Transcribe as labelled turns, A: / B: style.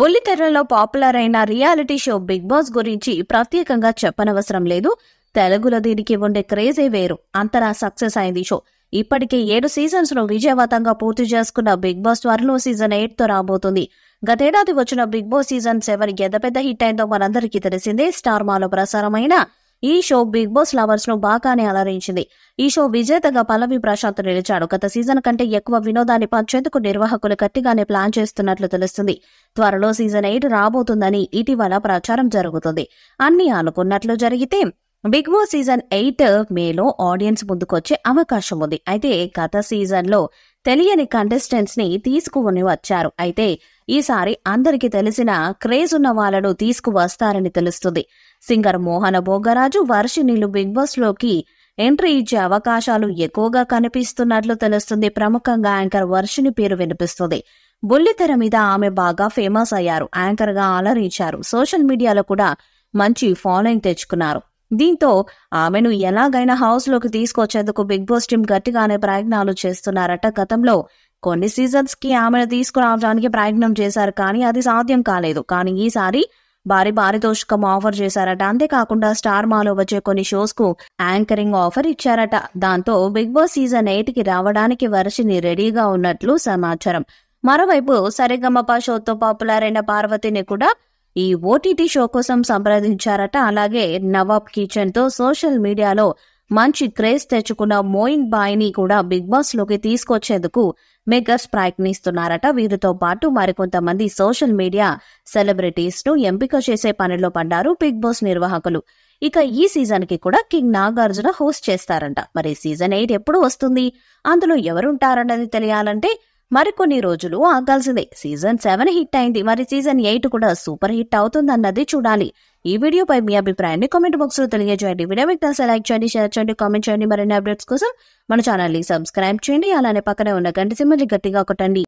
A: బుల్లితెరలో popular అయిన reality show Bigg Boss గురించి ప్రత్యేకంగా చెప్పనవసరం లేదు తెలుగులో దీనికి ఉండే క్రేజే వేరు అంతరా సక్సెస్ అయింది షో ఇప్పటికే ఏడు సీజన్స్ ను విజయవంతంగా పూర్తి చేసుకున్న బిగ్ బాస్ త్వరలో సీజన్ ఎయిట్ తో రాబోతుంది గతేడాది వచ్చిన బిగ్ బాస్ సీజన్ సెవెన్ ఎంత పెద్ద హిట్ అయిందో మనందరికీ తెలిసిందే స్టార్ మాలో ప్రసారమైన ఈ షో బిగ్ బాస్ లవర్స్ ను బాగానే అలరించింది ఈ షో విజేతగా పల్లవి ప్రశాంత్ నిలిచాడు గత సీజన్ కంటే ఎక్కువ వినోదాన్ని పంచేందుకు నిర్వాహకులు గట్టిగానే ప్లాన్ చేస్తున్నట్లు తెలుస్తుంది త్వరలో సీజన్ ఎయిట్ రాబోతుందని ఇటీవల ప్రచారం జరుగుతుంది అన్ని అనుకున్నట్లు జరిగితే బిగ్ బాస్ సీజన్ ఎయిట్ మేలో ఆడియన్స్ ముందుకొచ్చే అవకాశం ఉంది అయితే గత సీజన్లో తెలియని కంటెస్టెంట్స్ ని తీసుకుని వచ్చారు అయితే ఈసారి అందరికీ తెలిసిన క్రేజ్ ఉన్న వాళ్లను తీసుకువస్తారని తెలుస్తుంది సింగర్ మోహన భోగరాజు వర్షిణిలు బిగ్ బాస్ లోకి ఎంట్రీ ఇచ్చే అవకాశాలు ఎక్కువగా కనిపిస్తున్నట్లు తెలుస్తుంది ప్రముఖంగా యాంకర్ వర్షిని పేరు వినిపిస్తుంది బుల్లితెర మీద ఆమె బాగా ఫేమస్ అయ్యారు యాంకర్ గా అలరించారు సోషల్ మీడియాలో కూడా మంచి ఫాలోయింగ్ తెచ్చుకున్నారు దీంతో ఆమెను ఎలాగైనా హౌస్ లోకి తీసుకొచ్చేందుకు బిగ్ బాస్ టీం గట్టిగానే ప్రయత్నాలు చేస్తున్నారట గతంలో కొన్ని సీజన్స్ కి ఆమెను తీసుకురావడానికి ప్రయత్నం చేశారు కానీ అది సాధ్యం కాలేదు కానీ ఈసారి భారీ పారితోషికం ఆఫర్ చేశారట అంతేకాకుండా స్టార్ మాలో వచ్చే కొన్ని షోస్ కు యాంకరింగ్ ఆఫర్ ఇచ్చారట దాంతో బిగ్ బాస్ సీజన్ ఎయిట్ కి రావడానికి వర్షిని రెడీగా ఉన్నట్లు సమాచారం మరోవైపు సరిగమ్మప షోతో పాపులర్ అయిన పార్వతిని కూడా ఈ ఓటీటీ షో కోసం సంప్రదించారట అలాగే నవాబ్ కిచెన్ తో సోషల్ మీడియాలో మంచి క్రేజ్ తెచ్చుకున్న మోయింగ్ బాయ్ని కూడా బిగ్ బాస్ లోకి తీసుకొచ్చేందుకు మేకర్స్ ప్రయత్నిస్తున్నారట వీరితో పాటు మరికొంతమంది సోషల్ మీడియా సెలబ్రిటీస్ ను ఎంపిక చేసే పనిలో పడ్డారు బిగ్ బాస్ నిర్వాహకులు ఇక ఈ సీజన్ కి కూడా కింగ్ నాగార్జున హోస్ట్ చేస్తారంట మరి సీజన్ ఎయిట్ ఎప్పుడు వస్తుంది అందులో ఎవరుంటారన్నది తెలియాలంటే మరికొన్ని రోజులు ఆగాల్సిందే సీజన్ సెవెన్ హిట్ అయింది మరి సీజన్ ఎయిట్ కూడా సూపర్ హిట్ అవుతుంది అన్నది చూడాలి ఈ వీడియోపై మీ అభిప్రాయాన్ని కామెంట్ బాక్స్ లో తెలియజేయండి వీడియో మీకు తెలిసే లైక్ చేయండి షేర్ చేయండి కామెంట్ చేయండి మరిన్ని అప్డేట్స్ కోసం మన ని సబ్స్క్రైబ్ చేయండి అలానే పక్కనే ఉన్న గంట సిమ్మని గట్టిగా కొట్టండి